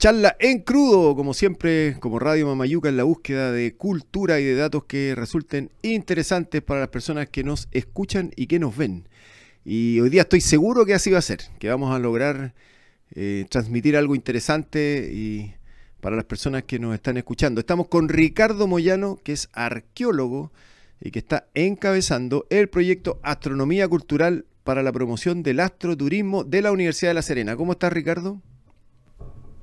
Charla en crudo, como siempre, como Radio Mamayuca, en la búsqueda de cultura y de datos que resulten interesantes para las personas que nos escuchan y que nos ven. Y hoy día estoy seguro que así va a ser, que vamos a lograr eh, transmitir algo interesante y para las personas que nos están escuchando. Estamos con Ricardo Moyano, que es arqueólogo y que está encabezando el proyecto Astronomía Cultural para la promoción del astroturismo de la Universidad de La Serena. ¿Cómo estás, Ricardo?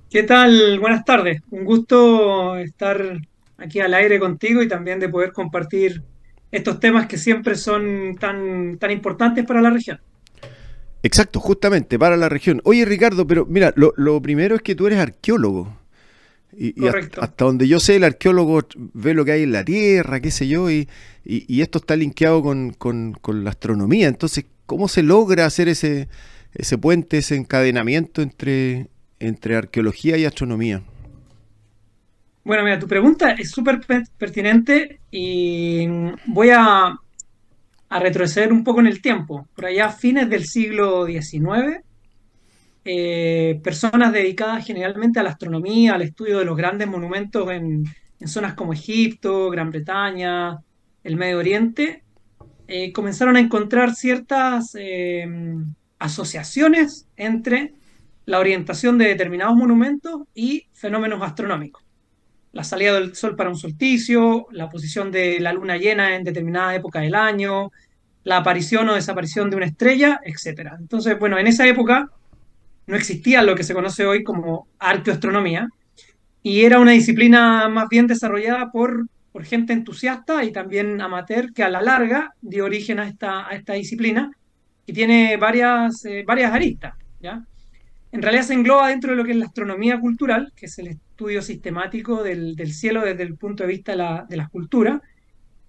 ¿Qué tal? Buenas tardes. Un gusto estar aquí al aire contigo y también de poder compartir estos temas que siempre son tan, tan importantes para la región. Exacto, justamente, para la región. Oye, Ricardo, pero mira, lo, primero es que tú eres arqueólogo. Y, hasta, donde yo sé, el arqueólogo ve lo que hay en la Tierra, qué sé yo, y, esto está linkeado con, la astronomía. Entonces, ¿cómo se logra hacer ese, ese puente, ese encadenamiento entre, entre arqueología y astronomía? Bueno, mira, tu pregunta es súper pertinente y voy a, retroceder un poco en el tiempo. Por allá a fines del siglo XIX, eh, personas dedicadas generalmente a la astronomía, al estudio de los grandes monumentos en, zonas como Egipto, Gran Bretaña, el Medio Oriente, eh, comenzaron a encontrar ciertas eh, asociaciones entre la orientación de determinados monumentos y fenómenos astronómicos. La salida del sol para un solsticio, la posición de la luna llena en determinada época del año, la aparición o desaparición de una estrella, etc. Entonces, bueno, en esa época no existía lo que se conoce hoy como arqueoastronomía y era una disciplina más bien desarrollada por, por gente entusiasta y también amateur que a la larga dio origen a esta, a esta disciplina y tiene varias, eh, varias aristas, ¿ya? en realidad se engloba dentro de lo que es la astronomía cultural, que es el estudio sistemático del, cielo desde el punto de vista de, de las culturas,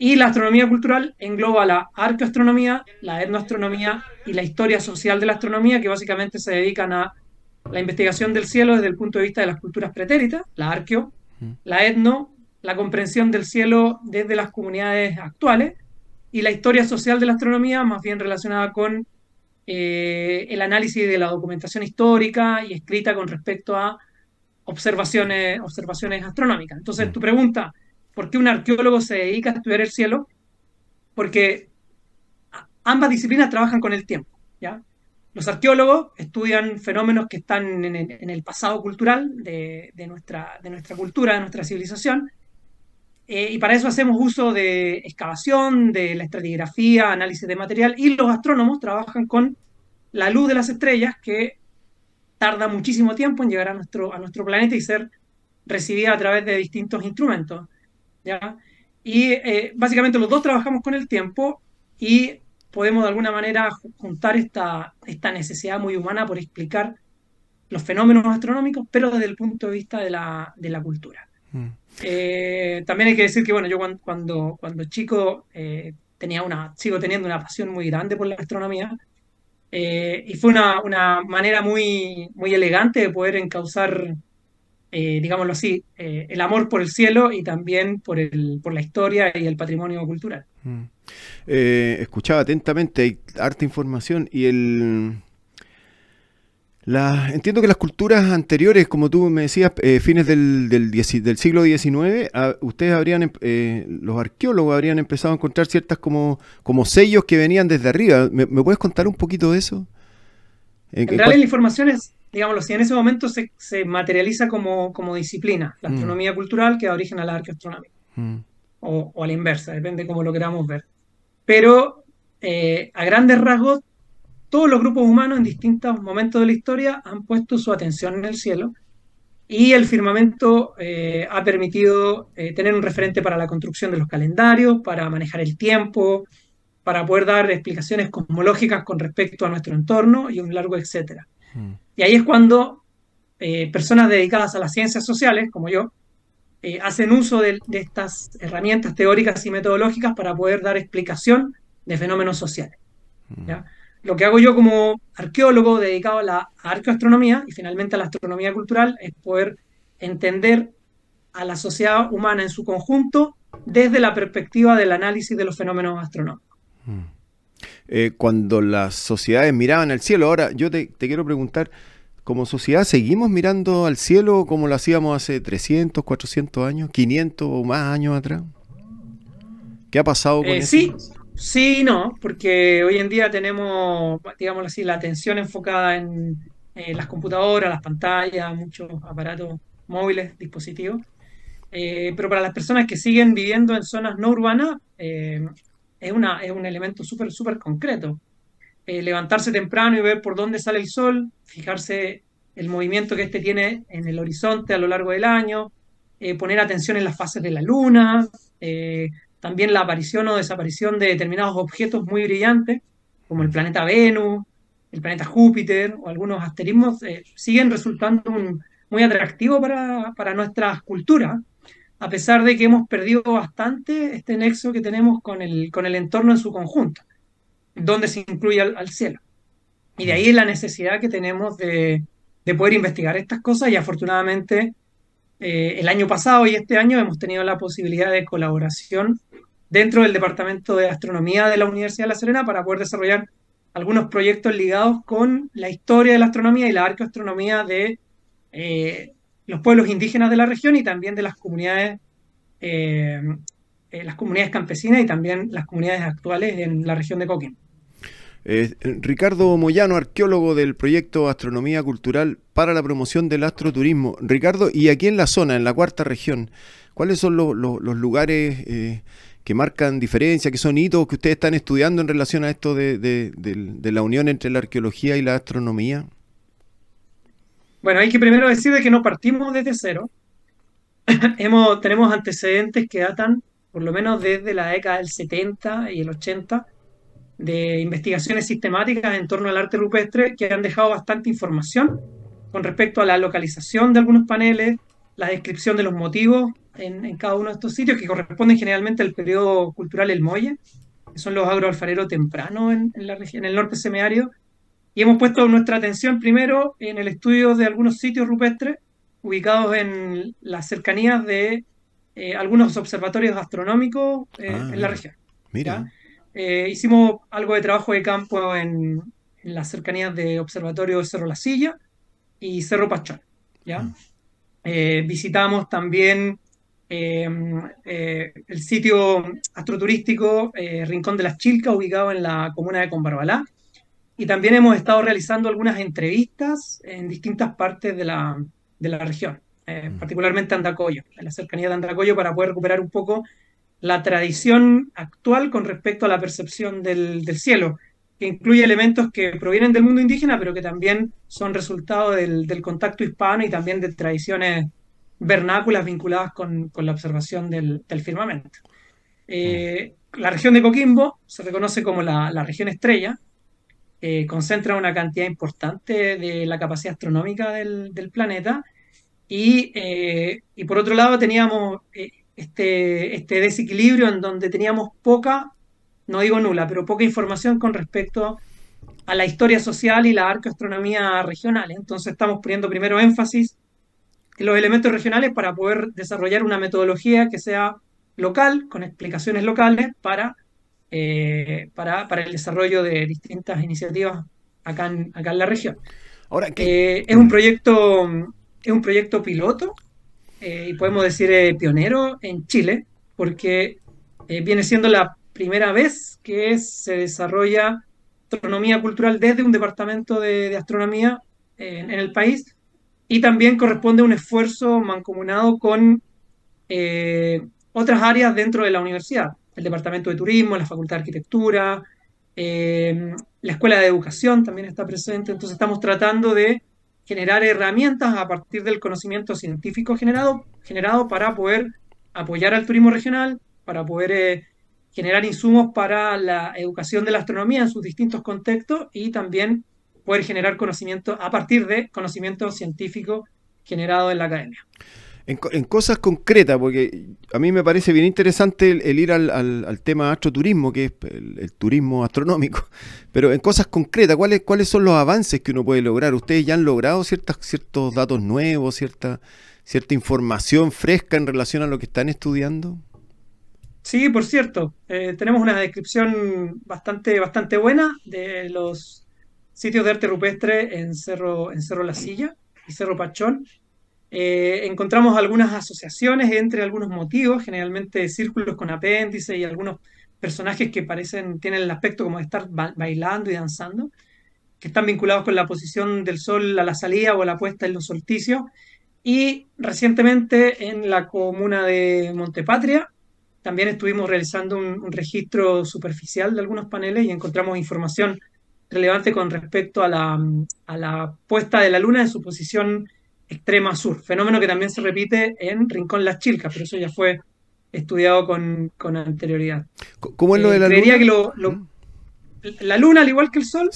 y la astronomía cultural engloba la arqueoastronomía, la etnoastronomía y la historia social de la astronomía, que básicamente se dedican a la investigación del cielo desde el punto de vista de las culturas pretéritas, la arqueo, la etno, la comprensión del cielo desde las comunidades actuales, y la historia social de la astronomía más bien relacionada con eh, el análisis de la documentación histórica y escrita con respecto a observaciones, observaciones astronómicas. Entonces, mm. tu pregunta, ¿por qué un arqueólogo se dedica a estudiar el cielo? Porque ambas disciplinas trabajan con el tiempo. ¿ya? Los arqueólogos estudian fenómenos que están en, el pasado cultural nuestra, de nuestra cultura, de nuestra civilización, eh, y para eso hacemos uso de excavación, de la estratigrafía, análisis de material, y los astrónomos trabajan con la luz de las estrellas que tarda muchísimo tiempo en llegar a nuestro, a nuestro planeta y ser recibida a través de distintos instrumentos. ¿ya? Y eh, básicamente los dos trabajamos con el tiempo y podemos de alguna manera juntar esta, esta necesidad muy humana por explicar los fenómenos astronómicos, pero desde el punto de vista de la, cultura. Mm. Eh, también hay que decir que, bueno, yo cuando, cuando, chico eh, tenía una, sigo teniendo una pasión muy grande por la gastronomía eh, y fue una, manera muy, muy elegante de poder encauzar, digámoslo así, el amor por el cielo y también por, el, por la historia y el patrimonio cultural. Mm. escuchaba atentamente, hay harta información y el entiendo que las culturas anteriores, como tú me decías, eh, fines del, del, siglo XIX, ustedes habrían, em, eh, los arqueólogos habrían empezado a encontrar ciertas como, como sellos que venían desde arriba. ¿Me, puedes contar un poquito de eso? Eh, en, la información es, digámoslo así, en ese momento se, materializa como, como, disciplina, la mm. astronomía cultural que da origen a la arqueoastronomía, mm. o, a la inversa, depende cómo lo queramos ver. Pero a grandes rasgos todos los grupos humanos en distintos momentos de la historia han puesto su atención en el cielo y el firmamento eh, ha permitido eh, tener un referente para la construcción de los calendarios, para manejar el tiempo, para poder dar explicaciones cosmológicas con respecto a nuestro entorno y un largo etcétera. Hmm. Y ahí es cuando eh, personas dedicadas a las ciencias sociales, como yo, hacen uso de, estas herramientas teóricas y metodológicas para poder dar explicación de fenómenos sociales. ¿ya? Hmm lo que hago yo como arqueólogo dedicado a la arqueoastronomía y finalmente a la astronomía cultural es poder entender a la sociedad humana en su conjunto desde la perspectiva del análisis de los fenómenos astronómicos. Mm. Eh, cuando las sociedades miraban al cielo, ahora yo te, quiero preguntar, como sociedad, ¿seguimos mirando al cielo como lo hacíamos hace 300, 400 años, 500 o más años atrás? ¿Qué ha pasado con eh, eso? Sí, Sí no, porque hoy en día tenemos, digamos así, la atención enfocada en eh, las computadoras, las pantallas, muchos aparatos móviles, dispositivos. Eh, pero para las personas que siguen viviendo en zonas no urbanas, eh, es, una, es un elemento súper, súper concreto. levantarse temprano y ver por dónde sale el sol, fijarse el movimiento que este tiene en el horizonte a lo largo del año, poner atención en las fases de la luna, también la aparición o desaparición de determinados objetos muy brillantes, como el planeta Venus, el planeta Júpiter o algunos asterismos, eh, siguen resultando muy atractivos para, para nuestras culturas, a pesar de que hemos perdido bastante este nexo que tenemos con el, con el entorno en su conjunto, donde se incluye al, cielo. Y de ahí la necesidad que tenemos de, de poder investigar estas cosas y afortunadamente eh, el año pasado y este año hemos tenido la posibilidad de colaboración dentro del Departamento de Astronomía de la Universidad de La Serena para poder desarrollar algunos proyectos ligados con la historia de la astronomía y la arqueoastronomía de eh, los pueblos indígenas de la región y también de las comunidades, eh, las comunidades campesinas y también las comunidades actuales en la región de Coquimbo. Eh, Ricardo Moyano, arqueólogo del proyecto Astronomía Cultural para la promoción del astroturismo. Ricardo, y aquí en la zona, en la cuarta región, ¿cuáles son los lugares eh, que marcan diferencia, que son hitos que ustedes están estudiando en relación a esto de, la unión entre la arqueología y la astronomía? Bueno, hay que primero decir que no partimos desde cero. tenemos antecedentes que datan por lo menos desde la década del 70 y el 80 de investigaciones sistemáticas en torno al arte rupestre que han dejado bastante información con respecto a la localización de algunos paneles, la descripción de los motivos en, cada uno de estos sitios que corresponden generalmente al periodo cultural El Molle, que son los agroalfareros tempranos en, la región, el norte semiario. Y hemos puesto nuestra atención primero en el estudio de algunos sitios rupestres ubicados en las cercanías de eh, algunos observatorios astronómicos eh, ah, en la región. Mira. Eh, hicimos algo de trabajo de campo en, las cercanías de Observatorio Cerro La Silla y Cerro Pachón. ¿ya? Mm. Eh, visitamos también em, eh, el sitio astroturístico Rincón de las Chilcas, ubicado en la comuna de Combarbalá. Y también hemos estado realizando algunas entrevistas en distintas partes de la, región, mm. particularmente Andacoyo, en la cercanía de Andacoyo, para poder recuperar un poco la tradición actual con respecto a la percepción del, cielo, que incluye elementos que provienen del mundo indígena, pero que también son resultado del, contacto hispano y también de tradiciones vernáculas vinculadas con, la observación del, firmamento. Eh, la región de Coquimbo se reconoce como la, región estrella, concentra una cantidad importante de la capacidad astronómica del, planeta. Eh, y, por otro lado teníamos eh, este, este, desequilibrio en donde teníamos poca, no digo nula, pero poca información con respecto a la historia social y la arcoastronomía regional. Entonces estamos poniendo primero énfasis en los elementos regionales para poder desarrollar una metodología que sea local, con explicaciones locales, para, eh, para, el desarrollo de distintas iniciativas acá en, acá en la región. Ahora, eh, es, un proyecto, es un proyecto piloto eh, y podemos decir eh, pionero en Chile, porque eh, viene siendo la primera vez que se desarrolla astronomía cultural desde un departamento de, astronomía en, en, el país y también corresponde a un esfuerzo mancomunado con otras áreas dentro de la universidad, el departamento de turismo, la facultad de arquitectura, la escuela de educación también está presente, entonces estamos tratando de generar herramientas a partir del conocimiento científico generado, generado para poder apoyar al turismo regional, para poder eh, generar insumos para la educación de la astronomía en sus distintos contextos y también poder generar conocimiento a partir de conocimiento científico generado en la academia. En, cosas concretas, porque a mí me parece bien interesante el, ir al, al, al, tema astroturismo, que es el, turismo astronómico, pero en cosas concretas, ¿cuáles, ¿cuáles son los avances que uno puede lograr? ¿Ustedes ya han logrado ciertas, ciertos datos nuevos, cierta, cierta información fresca en relación a lo que están estudiando? Sí, por cierto, eh, tenemos una descripción bastante, bastante buena de los sitios de arte rupestre en Cerro, en Cerro La Silla y Cerro Pachón, eh, encontramos algunas asociaciones entre algunos motivos, generalmente círculos con apéndices y algunos personajes que parecen, tienen el aspecto como de estar bailando y danzando, que están vinculados con la posición del sol a la salida o a la puesta en los solsticios. Y recientemente en la comuna de Montepatria también estuvimos realizando un, registro superficial de algunos paneles y encontramos información relevante con respecto a la, a la puesta de la luna en su posición extrema sur, fenómeno que también se repite en Rincón Las Chilcas, pero eso ya fue estudiado con, anterioridad. ¿Cómo es lo de la eh, luna? Mm. la luna, al igual que el sol,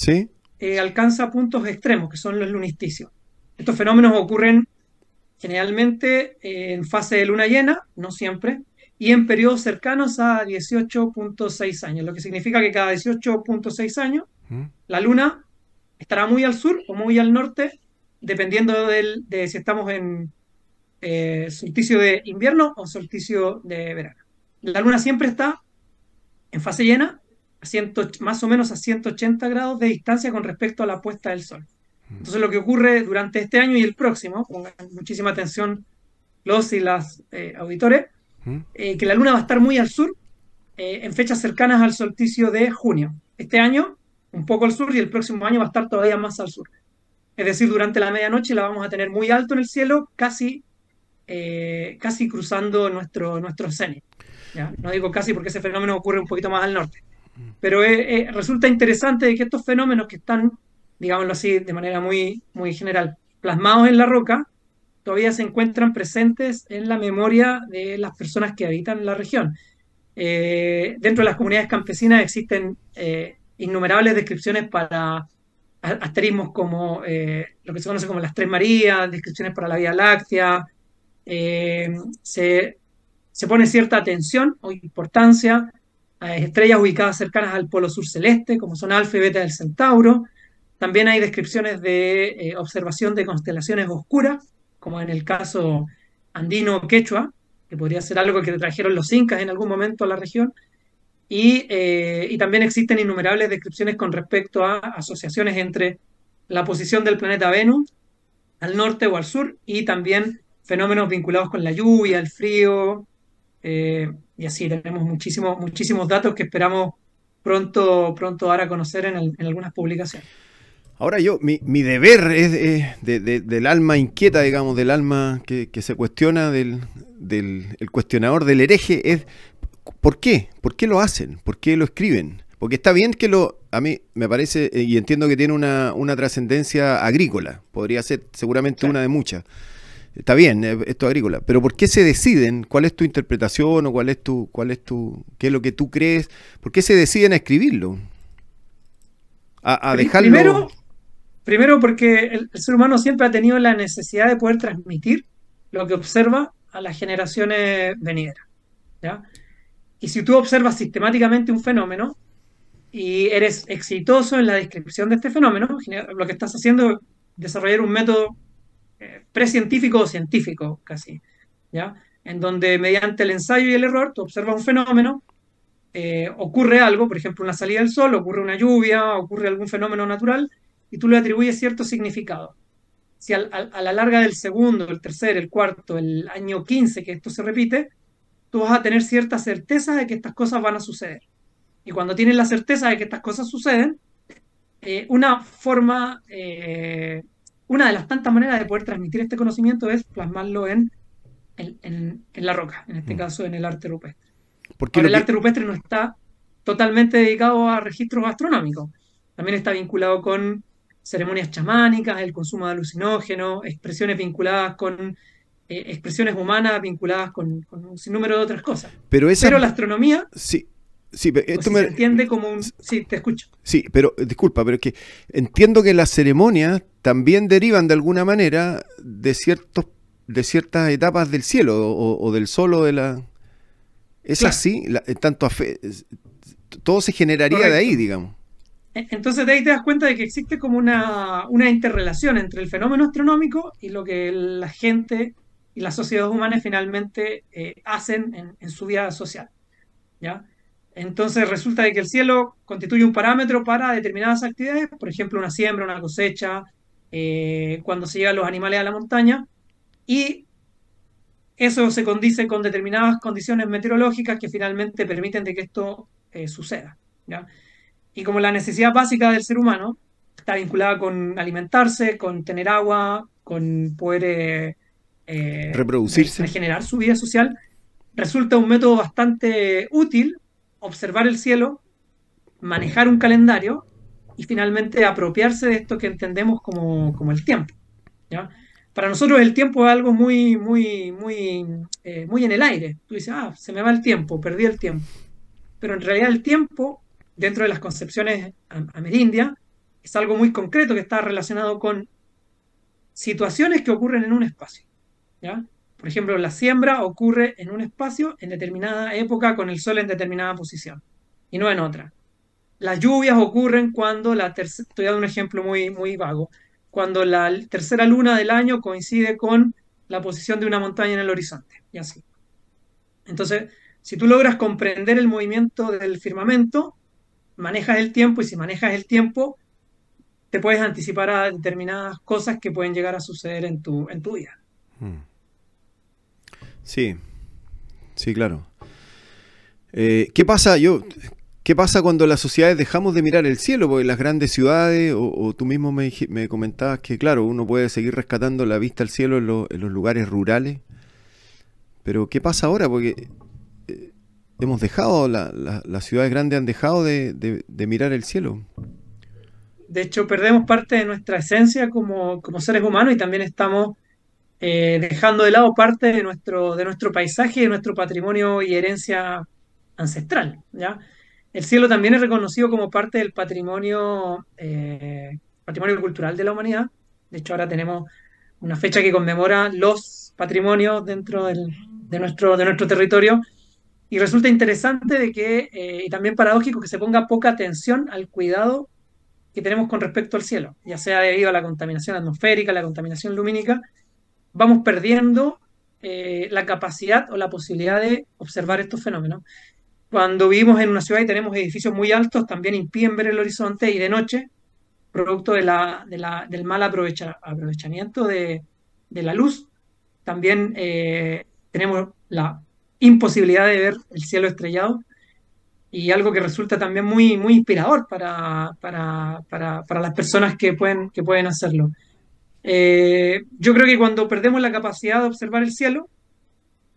eh, alcanza puntos extremos, que son los lunisticios. Estos fenómenos ocurren generalmente eh, en fase de luna llena, no siempre, y en periodos cercanos a 18.6 años, lo que significa que cada 18.6 años mm. la luna estará muy al sur o muy al norte dependiendo de si estamos en eh, solsticio de invierno o solsticio de verano. La luna siempre está en fase llena, a más o menos a 180 grados de distancia con respecto a la puesta del sol. Mm. Entonces lo que ocurre durante este año y el próximo, pongan muchísima atención los y las eh, auditores, mm. eh, que la luna va a estar muy al sur en fechas cercanas al solsticio de junio. Este año un poco al sur y el próximo año va a estar todavía más al sur. Es decir, durante la medianoche la vamos a tener muy alto en el cielo, casi, eh, casi cruzando nuestro, nuestro No digo casi porque ese fenómeno ocurre un poquito más al norte. Pero eh, eh, resulta interesante que estos fenómenos que están, digámoslo así, de manera muy, muy general, plasmados en la roca, todavía se encuentran presentes en la memoria de las personas que habitan la región. dentro de las comunidades campesinas existen innumerables descripciones para asterismos como eh, lo que se conoce como las Tres Marías, descripciones para la Vía Láctea, eh, se, pone cierta atención o importancia a estrellas ubicadas cercanas al polo sur celeste, como son Alfa y Beta del Centauro. También hay descripciones de eh, observación de constelaciones oscuras, como en el caso andino quechua, que podría ser algo que trajeron los incas en algún momento a la región. Eh, y, también existen innumerables descripciones con respecto a asociaciones entre la posición del planeta Venus al norte o al sur y también fenómenos vinculados con la lluvia, el frío, eh, y así tenemos muchísimos, muchísimos datos que esperamos pronto, pronto dar a conocer en, algunas publicaciones. Ahora yo, mi, deber es, eh, del alma inquieta, digamos, del alma que, se cuestiona, del, del cuestionador, del hereje, es ¿Por qué? ¿Por qué lo hacen? ¿Por qué lo escriben? Porque está bien que lo, a mí me parece, eh, y entiendo que tiene una, trascendencia agrícola, podría ser seguramente una de muchas. Está bien, eh, esto agrícola, pero ¿por qué se deciden? ¿Cuál es tu interpretación o cuál es tu, cuál es tu, qué es lo que tú crees? ¿Por qué se deciden a escribirlo? A, dejarlo. Primero, porque el, el ser humano siempre ha tenido la necesidad de poder transmitir lo que observa a las generaciones venideras. ¿ya? Y si tú observas sistemáticamente un fenómeno y eres exitoso en la descripción de este fenómeno, lo que estás haciendo es desarrollar un método eh, precientífico o científico casi, ¿ya? En donde mediante el ensayo y el error tú observas un fenómeno, eh, ocurre algo, por ejemplo, una salida del sol, ocurre una lluvia, ocurre algún fenómeno natural, y tú le atribuyes cierto significado. Si a la larga del segundo, el tercer, el cuarto, el año 15 que esto se repite, tú vas a tener cierta certeza de que estas cosas van a suceder. Y cuando tienes la certeza de que estas cosas suceden, eh, una forma, eh, una de las tantas maneras de poder transmitir este conocimiento es plasmarlo en, en, la roca, en este mm. caso en el arte rupestre. Porque el arte rupestre no está totalmente dedicado a registros astronómicos, también está vinculado con ceremonias chamánicas, el consumo de alucinógenos, expresiones vinculadas con eh, expresiones humanas vinculadas con, un sinnúmero de otras cosas. Pero, la astronomía... Sí. Sí, esto me... se entiende como un... Sí, te escucho. Sí, pero disculpa, pero es que entiendo que las ceremonias también derivan de alguna manera de ciertos de ciertas etapas del cielo o, del solo de la... Es así, tanto todo se generaría de ahí, digamos. E, entonces de ahí te das cuenta de que existe como una, una interrelación entre el fenómeno astronómico y lo que la gente y las sociedades humanas finalmente eh, hacen en, su vida social. ¿ya? Entonces resulta de que el cielo constituye un parámetro para determinadas actividades, por ejemplo, una siembra, una cosecha, eh, cuando se llevan los animales a la montaña, y eso se condice con determinadas condiciones meteorológicas que finalmente permiten de que esto eh, suceda. Y como la necesidad básica del ser humano está vinculada con alimentarse, con tener agua, con poder eh, Reproducirse. regenerar su vida social, resulta un método bastante útil observar el cielo, manejar un calendario y finalmente apropiarse de esto que entendemos como, el tiempo. Para nosotros el tiempo es algo muy, muy, muy, eh, muy en el aire. Tú dices, ah, se me va el tiempo, perdí el tiempo. Pero en realidad el tiempo, dentro de las concepciones amerindias, es algo muy concreto que está relacionado con situaciones que ocurren en un espacio. Por ejemplo, la siembra ocurre en un espacio en determinada época con el sol en determinada posición y no en otra. Las lluvias ocurren cuando la tercera, estoy dando un ejemplo muy, muy vago, cuando la tercera luna del año coincide con la posición de una montaña en el horizonte y así. Entonces, si tú logras comprender el movimiento del firmamento, manejas el tiempo y si manejas el tiempo, te puedes anticipar a determinadas cosas que pueden llegar a suceder en tu, en tu vida. Hmm. Sí, sí, claro. Eh, ¿Qué pasa? Yo, ¿Qué pasa cuando las sociedades dejamos de mirar el cielo? Porque las grandes ciudades, o, tú mismo me, me, comentabas que, claro, uno puede seguir rescatando la vista al cielo en, los lugares rurales. Pero ¿qué pasa ahora? Porque eh, hemos dejado, las ciudades grandes han dejado de, mirar el cielo. De hecho, perdemos parte de nuestra esencia como, como seres humanos y también estamos eh, dejando de lado parte de nuestro, de nuestro paisaje, de nuestro patrimonio y herencia ancestral. ¿ya? El cielo también es reconocido como parte del patrimonio, eh, patrimonio cultural de la humanidad. De hecho, ahora tenemos una fecha que conmemora los patrimonios dentro de, nuestro, de nuestro territorio. Y resulta interesante de que, eh, y también paradójico, que se ponga poca atención al cuidado que tenemos con respecto al cielo, ya sea debido a la contaminación atmosférica, la contaminación lumínica, vamos perdiendo eh, la capacidad o la posibilidad de observar estos fenómenos. Cuando vivimos en una ciudad y tenemos edificios muy altos, también impiden ver el horizonte y de noche, producto de la, del mal aprovechamiento de, la luz, también eh, tenemos la imposibilidad de ver el cielo estrellado y algo que resulta también muy, muy inspirador para, para, para, para las personas que pueden, que pueden hacerlo. Eh, yo creo que cuando perdemos la capacidad de observar el cielo,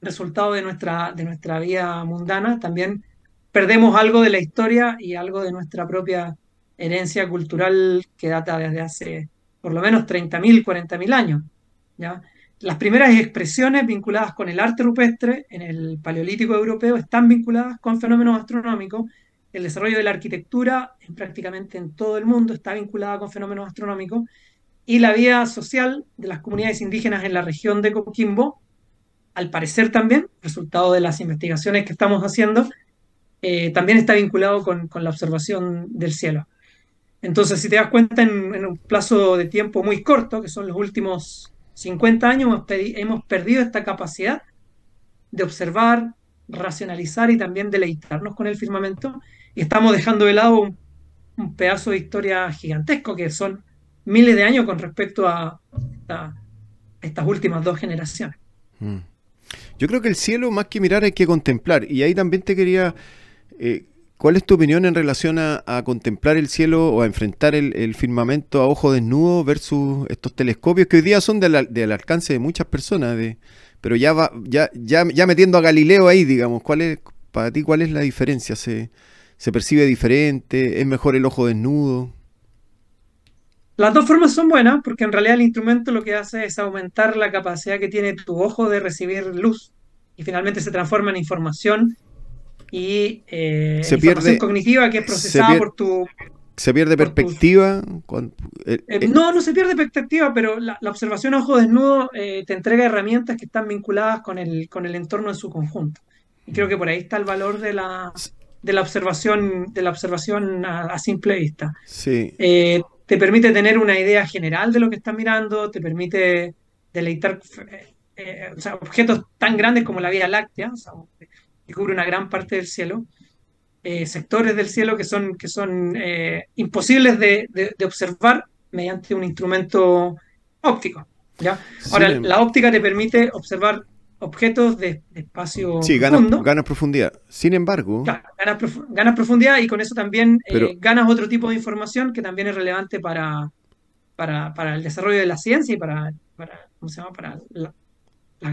resultado de nuestra, de nuestra vida mundana, también perdemos algo de la historia y algo de nuestra propia herencia cultural que data desde hace por lo menos 30.000, 40.000 años. ¿ya? Las primeras expresiones vinculadas con el arte rupestre en el Paleolítico europeo están vinculadas con fenómenos astronómicos. El desarrollo de la arquitectura en prácticamente en todo el mundo está vinculada con fenómenos astronómicos y la vida social de las comunidades indígenas en la región de Coquimbo, al parecer también, resultado de las investigaciones que estamos haciendo, eh, también está vinculado con, la observación del cielo. Entonces, si te das cuenta, en, un plazo de tiempo muy corto, que son los últimos 50 años, hemos, perdido esta capacidad de observar, racionalizar y también deleitarnos con el firmamento, y estamos dejando de lado un pedazo de historia gigantesco que son miles de años con respecto a, estas últimas dos generaciones. Mm. Yo creo que el cielo, más que mirar, hay que contemplar. Y ahí también te quería. Eh, ¿Cuál es tu opinión en relación a, contemplar el cielo o a enfrentar el, firmamento a ojo desnudo versus estos telescopios que hoy día son del alcance de muchas personas? De, pero ya, ya, ya, metiendo a Galileo ahí, digamos, ¿cuál es, para ti cuál es la diferencia? ¿Se, se percibe diferente? ¿Es mejor el ojo desnudo? Las dos formas son buenas porque en realidad el instrumento lo que hace es aumentar la capacidad que tiene tu ojo de recibir luz y finalmente se transforma en información y eh, se pierde, cognitiva que es procesada por tu... ¿Se pierde perspectiva? Eh, eh, eh, no, no se pierde perspectiva, pero la, observación a ojo desnudo te entrega herramientas que están vinculadas con el, con el entorno en su conjunto. Y creo que por ahí está el valor de la, de la observación, de la observación a, a simple vista. Sí te permite tener una idea general de lo que estás mirando, te permite deleitar eh, eh, objetos tan grandes como la Vía Láctea, que cubre una gran parte del cielo, eh, sectores del cielo que son, que son imposibles de, observar mediante un instrumento óptico. ¿ya? Ahora, la óptica te permite observar objetos de, espacio. Sí, ganas, profundidad. Sin embargo. ganas, profundidad y con eso también eh, ganas otro tipo de información que también es relevante para, para, el desarrollo de la ciencia y para, para ¿cómo se llama? Para las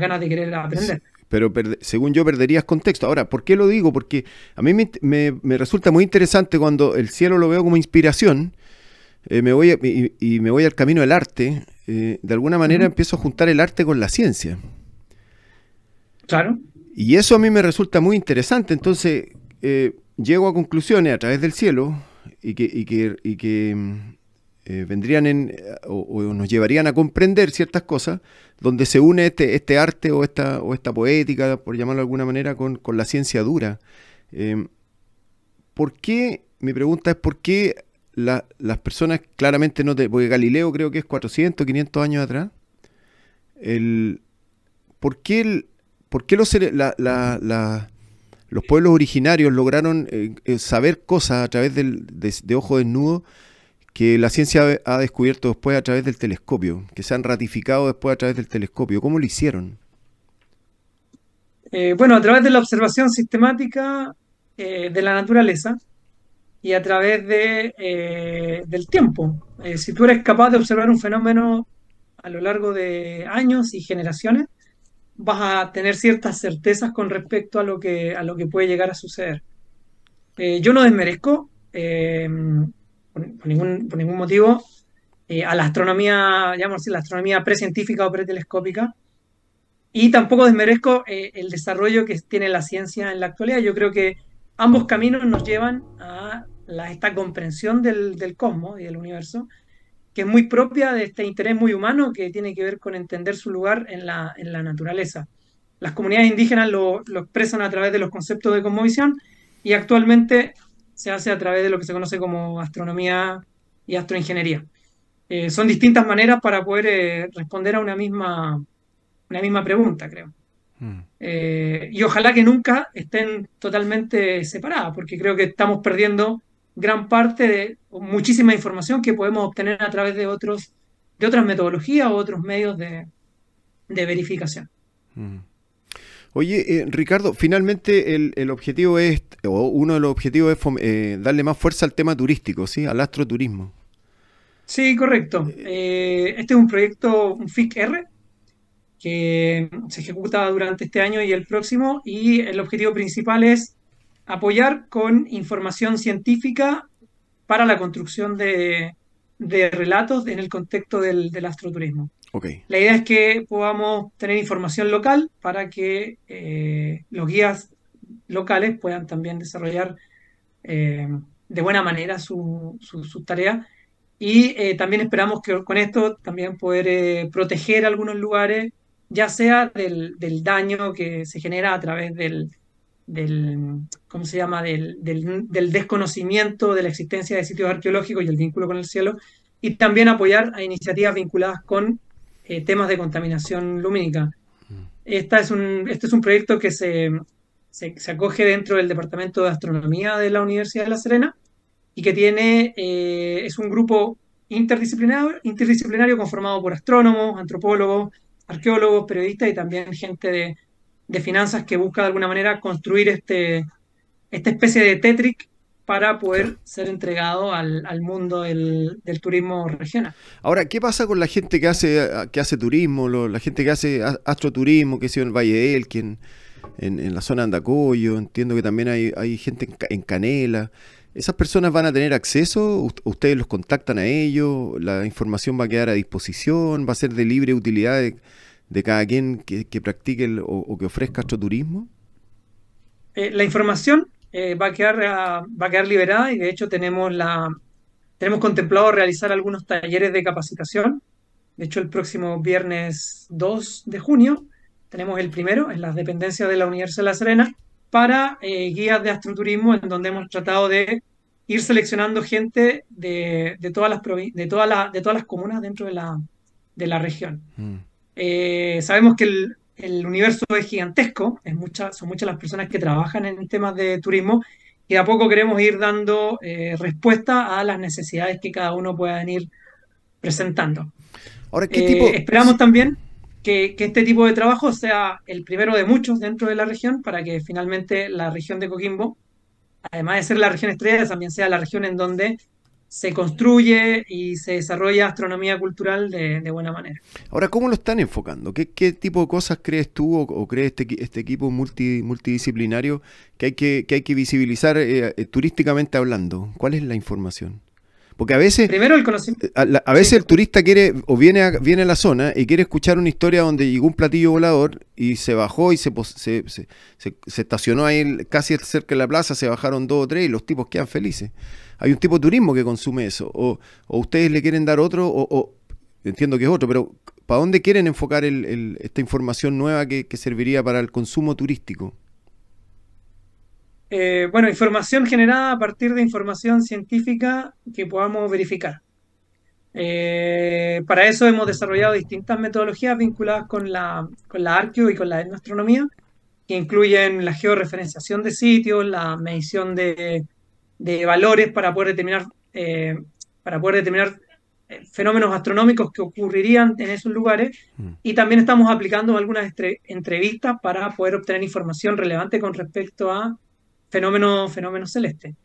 ganas de querer aprender. Pero según yo perderías contexto. Ahora, ¿por qué lo digo? Porque a mí me, me, resulta muy interesante cuando el cielo lo veo como inspiración eh, me voy y, me voy al camino del arte. Eh, de alguna manera empiezo a juntar el arte con la ciencia. Claro. Y eso a mí me resulta muy interesante. Entonces, eh, llego a conclusiones a través del cielo y que, que, mm, eh, vendrían en, o, nos llevarían a comprender ciertas cosas donde se une este, este, arte o esta, o esta poética, por llamarlo de alguna manera, con, la ciencia dura. Em, ¿Por qué, mi pregunta es, por qué las personas claramente no te... Porque Galileo creo que es 400, 500 años atrás. El, ¿Por qué el, ¿Por qué los, pueblos originarios lograron eh, eh, saber cosas a través de, ojo desnudo que la ciencia ha descubierto después a través del telescopio, que se han ratificado después a través del telescopio? ¿Cómo lo hicieron? Eh, bueno, a través de la observación sistemática de la naturaleza y a través de, del tiempo. si tú eres capaz de observar un fenómeno a lo largo de años y generaciones, vas a tener ciertas certezas con respecto a lo que, a lo que puede llegar a suceder. Eh, yo no desmerezco eh, por, ningún, ningún, motivo eh, a la astronomía, así, la astronomía precientífica o pretelescópica, y tampoco desmerezco el desarrollo que tiene la ciencia en la actualidad. Yo creo que ambos caminos nos llevan a esta comprensión del, del cosmos y del universo, que es muy propia de este interés muy humano que tiene que ver con entender su lugar en la, naturaleza. Las comunidades indígenas lo, lo, expresan a través de los conceptos de cosmovisión y actualmente se hace a través de lo que se conoce como astronomía y astroingeniería. Eh, son distintas maneras para poder eh, responder a una misma, misma pregunta, creo. Mm. Eh, y ojalá que nunca estén totalmente separadas, porque creo que estamos perdiendo gran parte de muchísima información que podemos obtener a través de otros de otras metodologías o otros medios de, de verificación. Mm. Oye, eh, Ricardo, finalmente el, el, objetivo es, o uno de los objetivos es eh, darle más fuerza al tema turístico, ¿sí? Al astroturismo. Sí, correcto. Eh, este es un proyecto, un fic que se ejecuta durante este año y el próximo, y el objetivo principal es apoyar con información científica para la construcción de, relatos en el contexto del, astroturismo. Okay. La idea es que podamos tener información local para que eh, los guías locales puedan también desarrollar eh, de buena manera su, tareas. tarea. Y eh, también esperamos que con esto también poder proteger algunos lugares, ya sea del daño que se genera a través del, del, ¿cómo se llama? Del, desconocimiento de la existencia de sitios arqueológicos y el vínculo con el cielo, y también apoyar a iniciativas vinculadas con eh, temas de contaminación lumínica. Mm. Esta es un, este es un proyecto que se, se, acoge dentro del Departamento de Astronomía de la Universidad de La Serena y que tiene, eh, es un grupo interdisciplinario, interdisciplinario conformado por astrónomos, antropólogos, arqueólogos, periodistas y también gente de de finanzas que busca de alguna manera construir este, esta especie de Tetric para poder ser entregado al, mundo del, turismo regional. Ahora, ¿qué pasa con la gente que hace, que hace turismo, la gente que hace astroturismo, que ha en Valle de en, la zona de Andacoyo, entiendo que también hay, gente en, Canela. ¿Esas personas van a tener acceso? ¿Ustedes los contactan a ellos? ¿La información va a quedar a disposición? ¿Va a ser de libre utilidad de cada quien que, practique o, que ofrezca astroturismo? Eh, la información eh, va, a quedar, ah, va a quedar liberada y de hecho tenemos, la, tenemos contemplado realizar algunos talleres de capacitación. De hecho, el próximo viernes 2 de junio tenemos el primero en las dependencias de la Universidad de La Serena para eh, guías de astroturismo en donde hemos tratado de ir seleccionando gente de, de todas, las de, todas las de todas las comunas dentro de la, de la región. Mm. Eh, sabemos que el, universo es gigantesco, son muchas las personas que trabajan en temas de turismo y a poco queremos ir dando eh, respuesta a las necesidades que cada uno pueda venir presentando. Ahora, tipo? Eh, esperamos también que, que, este tipo de trabajo sea el primero de muchos dentro de la región para que finalmente la región de Coquimbo, además de ser la región estrella, también sea la región en donde se construye y se desarrolla astronomía cultural de, buena manera. Ahora, ¿cómo lo están enfocando? ¿Qué, tipo de cosas crees tú o, crees este, este equipo multidisciplinario que hay que, hay que visibilizar eh, eh, turísticamente hablando? ¿Cuál es la información? Porque a veces, Primero el conocimiento. Eh, a, veces el turista quiere o viene a, viene a la zona y quiere escuchar una historia donde llegó un platillo volador y se bajó y se, se, se, se estacionó ahí casi cerca de la plaza, se bajaron dos o tres y los tipos quedan felices hay un tipo de turismo que consume eso, o, ustedes le quieren dar otro, o, entiendo que es otro, pero ¿para dónde quieren enfocar esta información nueva que, serviría para el consumo turístico? Eh, bueno, información generada a partir de información científica que podamos verificar. Eh, para eso hemos desarrollado distintas metodologías vinculadas con la, arqueo y con la astronomía, que incluyen la georreferenciación de sitios, la medición de de valores para poder determinar, eh, para poder determinar eh, fenómenos astronómicos que ocurrirían en esos lugares mm. y también estamos aplicando algunas entrevistas para poder obtener información relevante con respecto a fenómenos, celestes.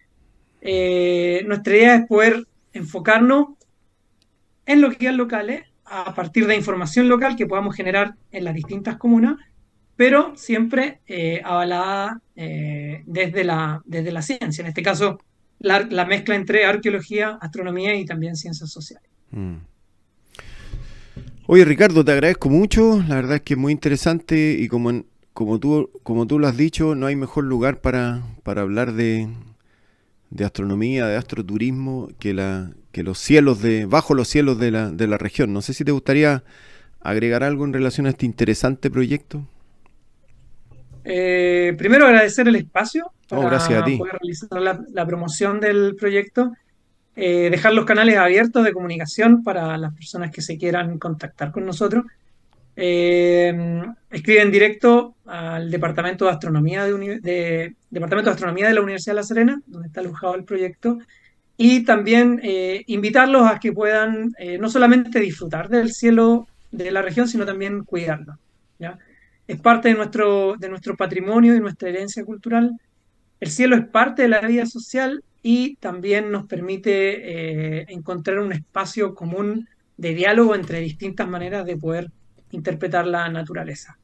Eh, nuestra idea es poder enfocarnos en lo que es locales a partir de información local que podamos generar en las distintas comunas, pero siempre avalada desde, la, desde la ciencia. En este caso, la, mezcla entre arqueología, astronomía y también ciencias sociales. Mm. Oye Ricardo, te agradezco mucho, la verdad es que es muy interesante y como, como, tú, como tú lo has dicho, no hay mejor lugar para, para hablar de, de astronomía, de astroturismo, que, la, que los cielos de, bajo los cielos de la, de la región. No sé si te gustaría agregar algo en relación a este interesante proyecto. Eh, primero agradecer el espacio oh, para poder realizar la, promoción del proyecto, eh, dejar los canales abiertos de comunicación para las personas que se quieran contactar con nosotros. Eh, en directo al Departamento de Astronomía de, la Universidad de La Serena, donde está alojado el proyecto, y también eh, invitarlos a que puedan no solamente disfrutar del cielo de la región, sino también cuidarlo es parte de nuestro, de nuestro patrimonio y nuestra herencia cultural. El cielo es parte de la vida social y también nos permite eh, encontrar un espacio común de diálogo entre distintas maneras de poder interpretar la naturaleza.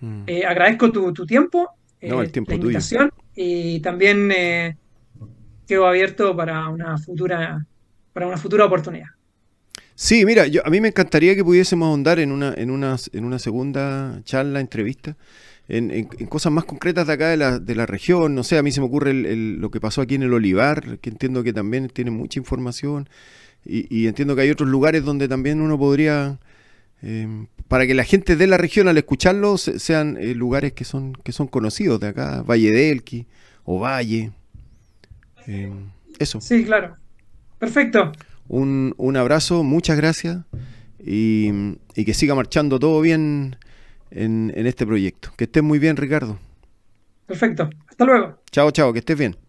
Mm. Eh, agradezco tu, tu tiempo, eh, tu invitación y también quedo abierto para una futura, para una futura oportunidad. Sí, mira, yo, a mí me encantaría que pudiésemos ahondar en una, en una, en una segunda charla, entrevista, en, cosas más concretas de acá de la, de la región. No sé, a mí se me ocurre lo que pasó aquí en el Olivar, que entiendo que también tiene mucha información. Y, entiendo que hay otros lugares donde también uno podría, em, para que la gente de la región al escucharlo sean eh, lugares que son, que son conocidos de acá, Valle Delqui o Valle. Em, eso. Sí, claro. Perfecto un, un abrazo, muchas gracias y, que siga marchando todo bien en, en este proyecto. Que estés muy bien, Ricardo. Perfecto, hasta luego. Chao, chao, que estés bien.